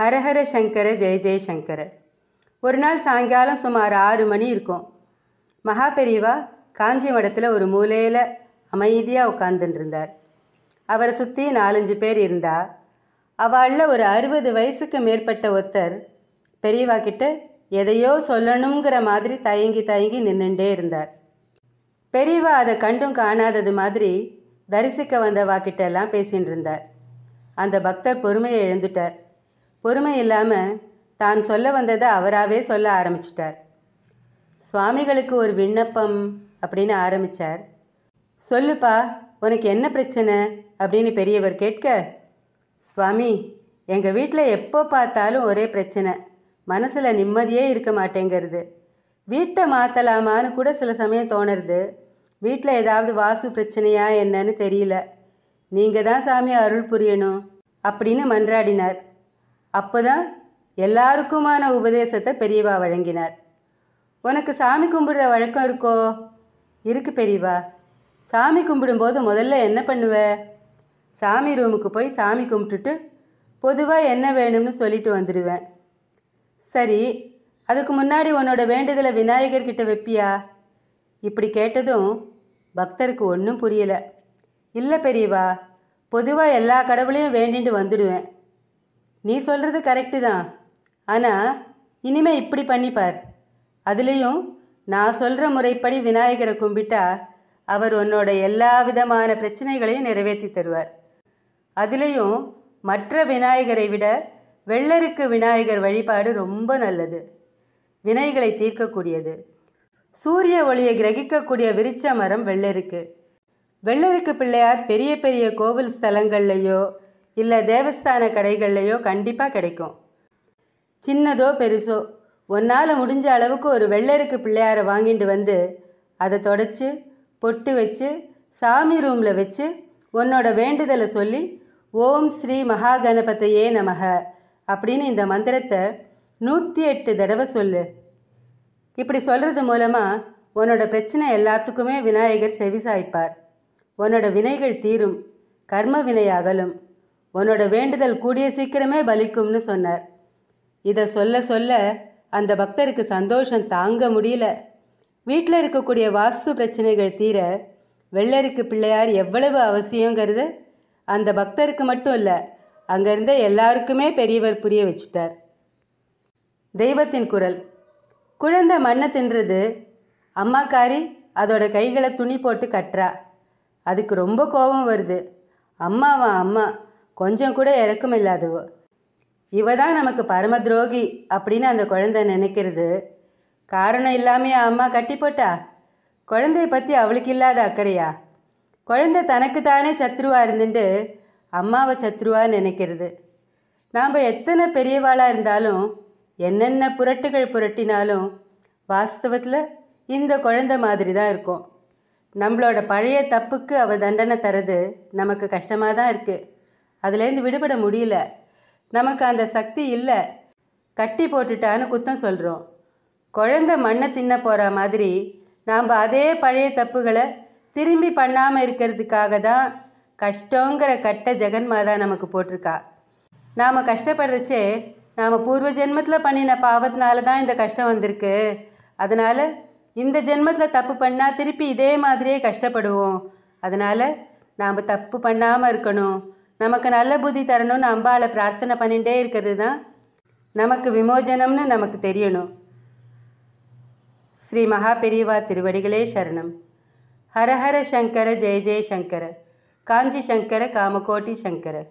ஹரஹர சங்கர ஜெய ஜெயசங்கர ஒரு நாள் சாயங்காலம் சுமார் ஆறு மணி இருக்கும் மகா பெரியவா காஞ்சி மடத்தில் ஒரு மூலையில் அமைதியாக உட்கார்ந்துட்டு இருந்தார் அவரை சுற்றி நாலஞ்சு பேர் இருந்தா அவளில் ஒரு அறுபது வயசுக்கு மேற்பட்ட ஒருத்தர் பெரியவா கிட்ட எதையோ சொல்லணுங்கிற மாதிரி தயங்கி தயங்கி நின்றுட்டே இருந்தார் பெரியவா அதை கண்டும் காணாதது மாதிரி தரிசிக்க வந்தவா கிட்டெல்லாம் பேசின்னு இருந்தார் அந்த பக்தர் பொறுமையை எழுந்துட்டார் பொறுமை இல்லாமல் தான் சொல்ல வந்ததை அவராகவே சொல்ல ஆரம்பிச்சிட்டார் சுவாமிகளுக்கு ஒரு விண்ணப்பம் அப்படின்னு ஆரம்பித்தார் சொல்லுப்பா உனக்கு என்ன பிரச்சனை அப்படின்னு பெரியவர் கேட்க சுவாமி எங்கள் வீட்டில் எப்போ பார்த்தாலும் ஒரே பிரச்சனை மனசில் நிம்மதியே இருக்க மாட்டேங்கிறது வீட்டை மாற்றலாமான்னு கூட சில சமயம் தோணுறது வீட்டில் ஏதாவது வாசு பிரச்சனையா என்னன்னு தெரியல நீங்கள் தான் சாமி அருள் புரியணும் அப்படின்னு மன்றாடினார் அப்போதான் எல்லாருக்குமான உபதேசத்தை பெரியவா வழங்கினார் உனக்கு சாமி கும்பிடுற வழக்கம் இருக்கோ இருக்கு பெரியவா சாமி கும்பிடும்போது முதல்ல என்ன பண்ணுவ சாமி ரூமுக்கு போய் சாமி கும்பிட்டுட்டு பொதுவாக என்ன வேணும்னு சொல்லிட்டு வந்துடுவேன் சரி அதுக்கு முன்னாடி உன்னோட வேண்டுதலை விநாயகர்கிட்ட வைப்பியா இப்படி கேட்டதும் பக்தருக்கு ஒன்றும் புரியலை இல்லை பெரியவா பொதுவாக எல்லா கடவுளையும் வேண்டிட்டு வந்துடுவேன் நீ சொல்கிறது கரெக்டு தான் ஆனால் இனிமேல் இப்படி பண்ணிப்பார் அதுலேயும் நான் சொல்கிற முறைப்படி விநாயகரை கும்பிட்டா அவர் உன்னோட எல்லா விதமான பிரச்சனைகளையும் நிறைவேற்றி தருவார் அதுலேயும் மற்ற விநாயகரை விட வெள்ளருக்கு விநாயகர் வழிபாடு ரொம்ப நல்லது வினைகளை தீர்க்கக்கூடியது சூரிய ஒளியை கிரகிக்கக்கூடிய விருச்ச மரம் வெள்ளருக்கு வெள்ளருக்கு பிள்ளையார் பெரிய பெரிய கோவில் ஸ்தலங்கள்லேயோ இல்லை தேவஸ்தான கடைகள்லையோ கண்டிப்பாக கிடைக்கும் சின்னதோ பெருசோ ஒன்னால் முடிஞ்ச அளவுக்கு ஒரு வெள்ளருக்கு பிள்ளையாரை வாங்கிட்டு வந்து அதை தொடச்சி பொட்டு வச்சு சாமி ரூமில் வச்சு உன்னோட வேண்டுதலை சொல்லி ஓம் ஸ்ரீ மகா நமக அப்படின்னு இந்த மந்திரத்தை நூற்றி எட்டு தடவை சொல்லு இப்படி சொல்கிறது மூலமாக உன்னோட பிரச்சனை எல்லாத்துக்குமே விநாயகர் செவிசாய்ப்பார் உன்னோட வினைகள் தீரும் கர்ம வினை அகலும் உன்னோட வேண்டுதல் கூடிய சீக்கிரமே பலிக்கும்னு சொன்னார் இதை சொல்ல சொல்ல அந்த பக்தருக்கு சந்தோஷம் தாங்க முடியல வீட்டில் இருக்கக்கூடிய வாஸ்து பிரச்சனைகள் தீர வெள்ளருக்கு பிள்ளையார் எவ்வளவு அவசியங்கிறது அந்த பக்தருக்கு மட்டும் இல்லை அங்கிருந்த எல்லாருக்குமே பெரியவர் புரிய வச்சுட்டார் தெய்வத்தின் குரல் குழந்தை மண்ணை தின்றது அம்மாக்காரி அதோட கைகளை துணி போட்டு கட்டுறா அதுக்கு ரொம்ப கோபம் வருது அம்மாவா அம்மா கொஞ்சம் கூட இறக்கம் இல்லாதவோ இவ தான் நமக்கு பரம துரோகி அப்படின்னு அந்த குழந்தை நினைக்கிறது காரணம் இல்லாமையா அம்மா கட்டி போட்டா குழந்தைய பற்றி அவளுக்கு இல்லாத அக்கறையா குழந்தை தனக்கு தானே சத்ருவா இருந்துட்டு அம்மாவை சத்ருவா நினைக்கிறது நாம் எத்தனை பெரியவாளாக இருந்தாலும் என்னென்ன புரட்டுகள் புரட்டினாலும் வாஸ்தவத்தில் இந்த குழந்தை மாதிரி தான் இருக்கும் நம்மளோட பழைய தப்புக்கு அவள் தண்டனை தரது நமக்கு கஷ்டமாக தான் இருக்குது அதுலேருந்து விடுபட முடியல நமக்கு அந்த சக்தி இல்லை கட்டி போட்டுட்டான்னு குத்தம் சொல்கிறோம் குழந்த மண்ணை தின்ன போகிற மாதிரி நாம் அதே பழைய தப்புகளை திரும்பி பண்ணாமல் இருக்கிறதுக்காக தான் கஷ்டங்கிற கட்டை ஜெகன்மாதா நமக்கு போட்டிருக்கா நாம் கஷ்டப்படுறச்சே நாம் பூர்வ ஜென்மத்தில் பண்ணின பாவத்தினால தான் இந்த கஷ்டம் வந்திருக்கு அதனால் இந்த ஜென்மத்தில் தப்பு பண்ணால் திருப்பி இதே மாதிரியே கஷ்டப்படுவோம் அதனால் நாம் தப்பு பண்ணாமல் இருக்கணும் நமக்கு நல்ல புத்தி தரணும்னு அம்பாவை பிரார்த்தனை பண்ணிகிட்டே இருக்கிறது தான் நமக்கு விமோஜனம்னு நமக்கு தெரியணும் ஸ்ரீ மகா பெரியவா திருவடிகளே சரணம் ஹரஹர சங்கர ஜெய ஜெய சங்கர காஞ்சி சங்கர காமகோட்டி சங்கர